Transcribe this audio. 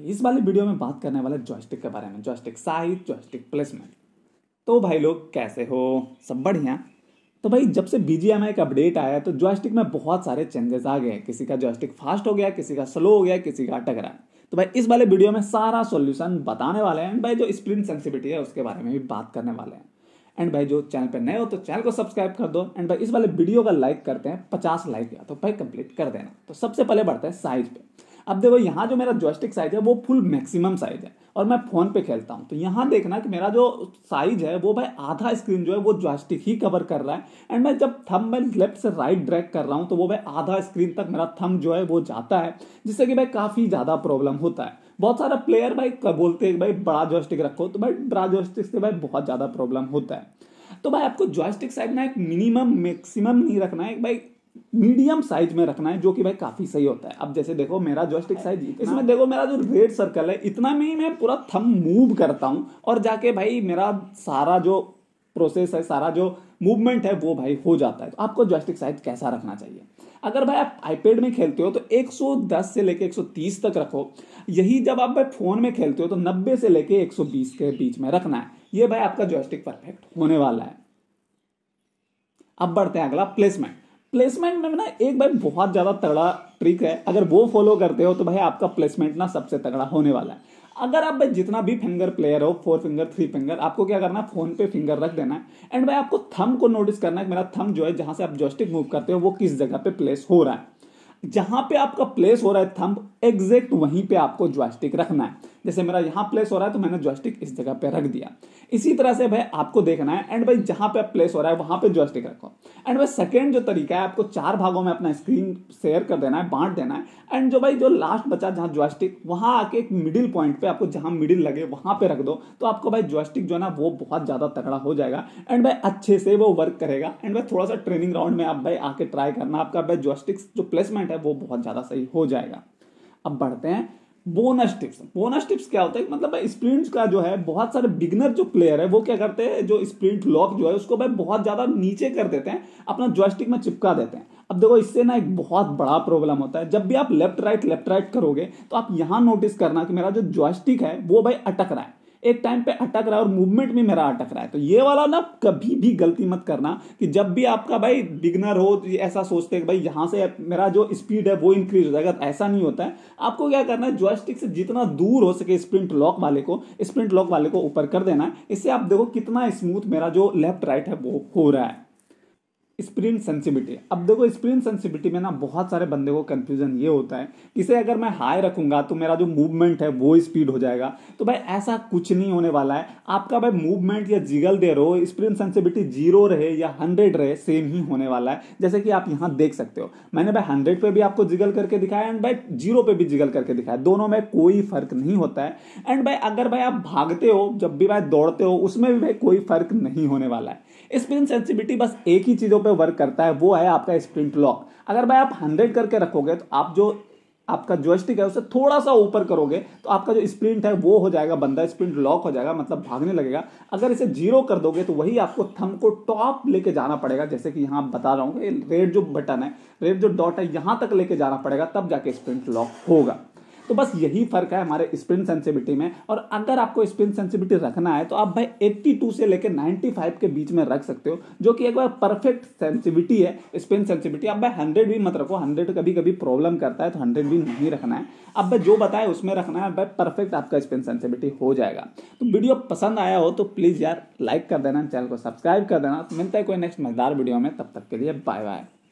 भाई इस वाले वीडियो में बात करने वाले जॉयस्टिक के बारे में जॉयस्टिक साइज जॉयस्टिक प्लेसमेंट तो भाई लोग कैसे हो सब बढ़िया तो भाई जब से बी जी एम आई का अपडेट आया तो जॉयस्टिक में बहुत सारे चेंजेस आ गए किसी का जॉयस्टिक फास्ट हो गया किसी का स्लो हो गया किसी का अटक रहा है तो भाई इस वाले वीडियो में सारा सोल्यूशन बताने वाले हैं भाई जो स्प्रिंट सेंसिटिविटी है उसके बारे में भी बात करने वाले हैं एंड भाई जो चैनल पर नए हो तो चैनल को सब्सक्राइब कर दो एंड भाई इस वाले वीडियो का लाइक करते हैं पचास लाइक या तो भाई कंप्लीट कर देना तो सबसे पहले बढ़ते हैं साइज पर अब देखो यहाँ जो मेरा जॉयस्टिक साइज है वो फुल मैक्सिमम साइज है और मैं फोन पे खेलता हूँ तो यहाँ देखना कि मेरा जो साइज है वो भाई आधा स्क्रीन जो है वो जॉयस्टिक ही कवर कर रहा है एंड मैं जब थम मैं लेफ्ट से राइट ड्रैग कर रहा हूँ तो वो भाई आधा स्क्रीन तक मेरा थम जो है वो जाता है जिससे कि भाई काफ़ी ज़्यादा प्रॉब्लम होता है बहुत सारा प्लेयर भाई बोलते हैं भाई बड़ा जॉयस्टिक रखो तो भाई बड़ा जॉयस्टिक से भाई बहुत ज़्यादा प्रॉब्लम होता है तो भाई आपको जॉयस्टिक साइड ना एक मिनिमम मैक्सिमम नहीं रखना है भाई मीडियम साइज में रखना है जो कि भाई काफी सही होता है अब जैसे देखो मेरा स्टिक साइज इसमें देखो मेरा जो रेड सर्कल है इतना में ही मैं पूरा थम मूव करता हूँ और जाके भाई मेरा सारा जो प्रोसेस है सारा जो मूवमेंट है वो भाई हो जाता है तो आपको जॉयस्टिक साइज कैसा रखना चाहिए अगर भाई आप आईपैड में खेलते हो तो 110 से लेके 130 तक रखो यही जब आप भाई फोन में खेलते हो तो 90 से लेके 120 के बीच में रखना है ये भाई आपका जॉयस्टिक परफेक्ट होने वाला है अब बढ़ते हैं अगला प्लेसमेंट प्लेसमेंट में ना एक भाई बहुत ज़्यादा तगड़ा ट्रिक है अगर वो फॉलो करते हो तो भाई आपका प्लेसमेंट ना सबसे तगड़ा होने वाला है अगर आप भाई जितना भी फिंगर प्लेयर हो फोर फिंगर थ्री फिंगर आपको क्या करना है फोन पे फिंगर रख देना है एंड भाई आपको थम को नोटिस करना है मेरा थम जो है जहां से आप जोस्टिक मूव करते हो वो किस जगह पे प्लेस हो रहा है जहां पे आपका प्लेस हो रहा है थंब एग्जैक्ट वहीं पे आपको ज्वास्टिक रखना है जैसे मेरा यहाँ प्लेस हो रहा है तो मैंने जॉयस्टिक इस जगह पे रख दिया इसी तरह से भाई आपको देखना है एंड भाई जहाँ पे प्लेस हो रहा है वहाँ पे जॉयस्टिक रखो एंड भाई सेकेंड जो तरीका है आपको चार भागों में अपना स्क्रीन शेयर कर देना है बांट देना है एंड जो भाई जो लास्ट बचा जहाँ जॉयस्टिक वहाँ आके एक मिडिल पॉइंट पे आपको जहाँ मिडिल लगे वहाँ पे रख दो तो आपको भाई जॉयस्टिक जो है ना वो बहुत ज़्यादा तगड़ा हो जाएगा एंड भाई अच्छे से वो वर्क करेगा एंड भाई थोड़ा सा ट्रेनिंग राउंड में आप भाई आके ट्राई करना आपका भाई जॉयस्टिक्स जो प्लेसमेंट है वो बहुत ज़्यादा सही हो जाएगा अब बढ़ते हैं बोनस टिप्स बोनस टिप्स क्या होता है मतलब भाई स्प्रिंट का जो है बहुत सारे बिगनर जो प्लेयर है वो क्या करते हैं जो स्प्रिंट लॉक जो है उसको भाई बहुत ज़्यादा नीचे कर देते हैं अपना जॉयस्टिक में चिपका देते हैं अब देखो इससे ना एक बहुत बड़ा प्रॉब्लम होता है जब भी आप लेफ्ट राइट लेफ्ट राइट करोगे तो आप यहां नोटिस करना कि मेरा जो जॉयस्टिक है वो भाई अटक रहा है एक टाइम पे अटक रहा है और मूवमेंट में मेरा अटक रहा है तो ये वाला ना कभी भी गलती मत करना कि जब भी आपका भाई बिगनर हो तो ऐसा सोचते हैं भाई यहाँ से मेरा जो स्पीड है वो इंक्रीज हो जाएगा तो ऐसा नहीं होता है आपको क्या करना है जॉयस्टिक से जितना दूर हो सके स्प्रिंट लॉक वाले को स्प्रिंट लॉक वाले को ऊपर कर देना है इससे आप देखो कितना स्मूथ मेरा जो लेफ्ट राइट है वो हो रहा है स्प्रिन सेंसिबिलिटी अब देखो स्प्रिन सेंसिबिलिटी में ना बहुत सारे बंदे को कंफ्यूजन ये होता है कि से अगर मैं हाई रखूंगा तो मेरा जो मूवमेंट है वो स्पीड हो जाएगा तो भाई ऐसा कुछ नहीं होने वाला है आपका भाई मूवमेंट या जिगल दे रहे हो स्प्रिन सेंसिबिलिटी जीरो रहे या हंड्रेड रहे सेम ही होने वाला है जैसे कि आप यहाँ देख सकते हो मैंने भाई हंड्रेड पे भी आपको जिगल करके दिखाया एंड भाई जीरो पे भी जिगल करके दिखाया दोनों में कोई फर्क नहीं होता है एंड भाई अगर भाई आप भागते हो जब भी भाई दौड़ते हो उसमें भी भाई कोई फर्क नहीं होने वाला है स्प्रिन सेंसिबिलिटी बस एक ही चीज़ों पर पे वर्क करता है वो है आपका स्प्रिंट लॉक अगर भाई आप हंड्रेड करके रखोगे तो आप जो आपका जो है उसे थोड़ा सा ऊपर करोगे तो आपका जो स्प्रिंट है वो हो जाएगा बंदा स्प्रिंट लॉक हो जाएगा मतलब भागने लगेगा अगर इसे जीरो कर दोगे तो वही आपको थम को टॉप लेके जाना पड़ेगा जैसे कि यहां बता रहा हूं रेड जो बटन है रेड जो डॉट है यहां तक लेके जाना पड़ेगा तब जाके स्प्रिंट लॉक होगा तो बस यही फर्क है हमारे स्प्रिन सेंसिबिलिटी में और अगर आपको स्प्रिन सेंसिबिलिटी रखना है तो आप भाई एट्टी से लेकर 95 के बीच में रख सकते हो जो कि एक बार परफेक्ट सेंसिविटी है स्प्रिन सेंसिविटी आप भाई हंड्रेड भी मत रखो हंड्रेड कभी कभी प्रॉब्लम करता है तो हंड्रेड भी नहीं रखना है अब भाई जो बताए उसमें रखना है भाई परफेक्ट आपका स्प्रिन सेंसिबिलिटी हो जाएगा तो वीडियो पसंद आया हो तो प्लीज़ यार लाइक कर देना चैनल को सब्सक्राइब कर देना तो मिलता है कोई नेक्स्ट मजेदार वीडियो में तब तक के लिए बाय बाय